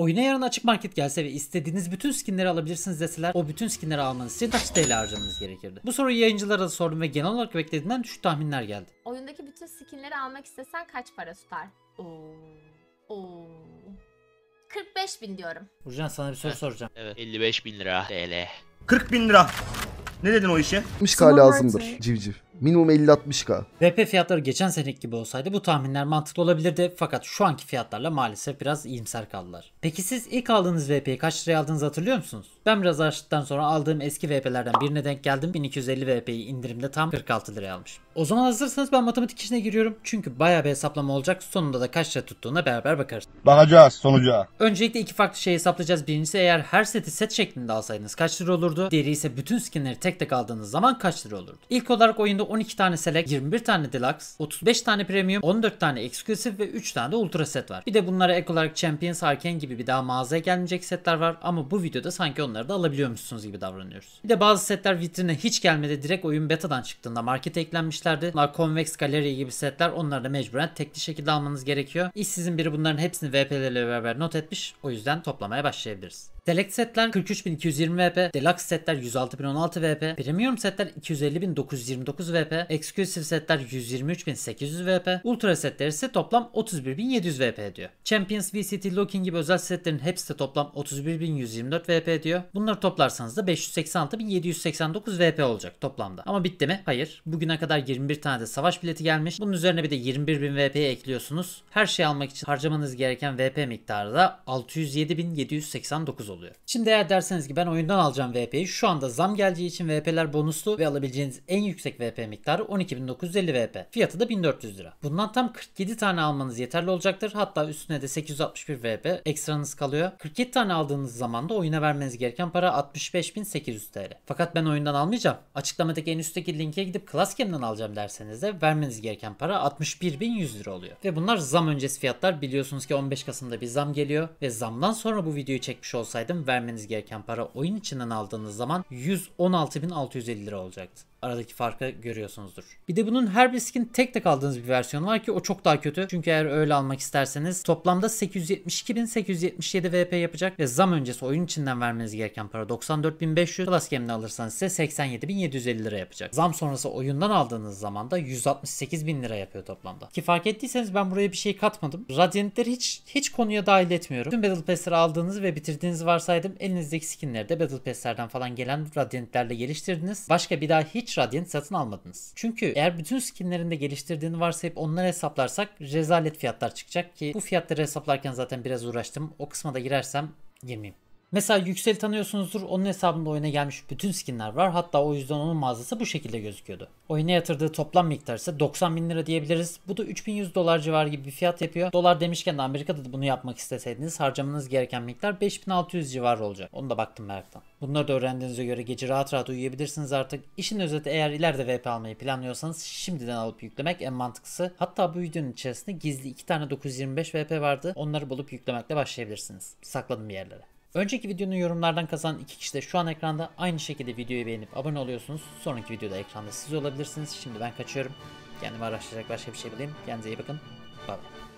Oyuna yarın açık market gelse ve istediğiniz bütün skinleri alabilirsiniz deseler o bütün skinleri almanız için kaç TL harcamanız gerekirdi? Bu soruyu yayıncılara da sordum ve genel olarak beklediğinden düşük tahminler geldi. Oyundaki bütün skinleri almak istesen kaç para tutar? Oo. Oo. 45 bin diyorum. Burcan sana bir soru soracağım. Evet. 55 bin lira TL. 40 bin lira. Ne dedin o işe? 40 lazımdır civciv. Minimum 50-60k. VP fiyatları geçen seneki gibi olsaydı bu tahminler mantıklı olabilirdi fakat şu anki fiyatlarla maalesef biraz iyimser kaldılar. Peki siz ilk aldığınız VP'yi kaç liraya aldığınızı hatırlıyor musunuz? Ben biraz araştırdıktan sonra aldığım eski VP'lerden birine denk geldim. 1250 VP'yi indirimde tam 46 liraya almışım. O zaman hazırsanız ben matematik işine giriyorum. Çünkü bayağı bir hesaplama olacak. Sonunda da kaç lira tuttuğuna beraber bakarız. Bakacağız sonuca. Öncelikle iki farklı şey hesaplayacağız. Birincisi eğer her seti set şeklinde alsaydınız kaç lira olurdu? Diğeri ise bütün skinleri tek tek aldığınız zaman kaç lira olurdu? İlk olarak oyunda 12 tane select, 21 tane deluxe, 35 tane premium, 14 tane exclusive ve 3 tane de ultra set var. Bir de bunlara ek olarak Champions Arcane gibi bir daha mağazaya gelmeyecek setler var ama bu videoda sanki onları da alabiliyormuşsunuz gibi davranıyoruz. Bir de bazı setler vitrine hiç gelmedi direkt oyun betadan çıktığında markete eklenmiş vermişlerdi. Bunlar Convex Gallery gibi setler. Onları da mecburen tekli şekilde almanız gerekiyor. sizin biri bunların hepsini VPL ile beraber not etmiş. O yüzden toplamaya başlayabiliriz. Deluxe setler 43220 VP, Deluxe setler 106016 VP, Premium setler 250929 VP, Exclusive setler 123800 VP, Ultra setler ise toplam 31700 VP ediyor. Champions VCT Locking gibi özel setlerin hepsi de toplam 31.124 VP ediyor. Bunları toplarsanız da 586.789 VP olacak toplamda. Ama bitti mi? Hayır. Bugüne kadar 21 tane de savaş bileti gelmiş. Bunun üzerine bir de 21.000 VP'ye ekliyorsunuz. Her şey almak için harcamanız gereken VP miktarı da 607.789 oluyor. Şimdi eğer derseniz ki ben oyundan alacağım VP'yi şu anda zam geleceği için VP'ler bonuslu ve alabileceğiniz en yüksek VP miktarı 12.950 VP. Fiyatı da 1400 lira. Bundan tam 47 tane almanız yeterli olacaktır. Hatta üstüne de 861 VP ekstranız kalıyor. 47 tane aldığınız zaman da oyuna vermeniz gereken para 65.800 TL. Fakat ben oyundan almayacağım. Açıklamadaki en üstteki linke gidip Classgame'den alacağım derseniz de vermeniz gereken para 61.100 lira oluyor. Ve bunlar zam öncesi fiyatlar. Biliyorsunuz ki 15 Kasım'da bir zam geliyor ve zamdan sonra bu videoyu çekmiş olsaydım alsaydım vermeniz gereken para oyun içinden aldığınız zaman 116.650 lira olacaktı aradaki farkı görüyorsunuzdur. Bir de bunun her bir skin tek tek aldığınız bir versiyonu var ki o çok daha kötü. Çünkü eğer öyle almak isterseniz toplamda 872.877 VP yapacak ve zam öncesi oyun içinden vermeniz gereken para 94.500. Plus Game'de alırsanız size 87.750 lira yapacak. Zam sonrası oyundan aldığınız zaman da 168.000 lira yapıyor toplamda. Ki fark ettiyseniz ben buraya bir şey katmadım. Radiant'leri hiç hiç konuya dahil etmiyorum. Tüm Battle Pass'leri aldığınız ve bitirdiğinizi varsaydım elinizdeki skinleri de Battle Pass'lerden falan gelen Radiant'lerle geliştirdiniz. Başka bir daha hiç hiç Radiant satın almadınız. Çünkü eğer bütün skinlerinde geliştirdiğini varsayıp onları hesaplarsak rezalet fiyatlar çıkacak ki bu fiyatları hesaplarken zaten biraz uğraştım. O kısma da girersem girmeyeyim. Mesela Yüksel tanıyorsunuzdur. Onun hesabında oyuna gelmiş bütün skinler var. Hatta o yüzden onun mağazası bu şekilde gözüküyordu. Oyuna yatırdığı toplam miktar ise 90 bin lira diyebiliriz. Bu da 3100 dolar civar gibi bir fiyat yapıyor. Dolar demişken de Amerika'da da bunu yapmak isteseydiniz harcamanız gereken miktar 5600 civar olacak. Onu da baktım meraktan. Bunları da öğrendiğinize göre gece rahat rahat uyuyabilirsiniz artık. İşin özeti eğer ileride VP almayı planlıyorsanız şimdiden alıp yüklemek en mantıklısı. Hatta bu videonun içerisinde gizli 2 tane 925 VP vardı. Onları bulup yüklemekle başlayabilirsiniz. Sakladım bir yerlere. Önceki videonun yorumlardan kazanan iki kişi de şu an ekranda. Aynı şekilde videoyu beğenip abone oluyorsunuz. Sonraki videoda ekranda siz olabilirsiniz. Şimdi ben kaçıyorum. Kendimi araştıracak başka bir şey bulayım. Kendinize iyi bakın. Bye bye.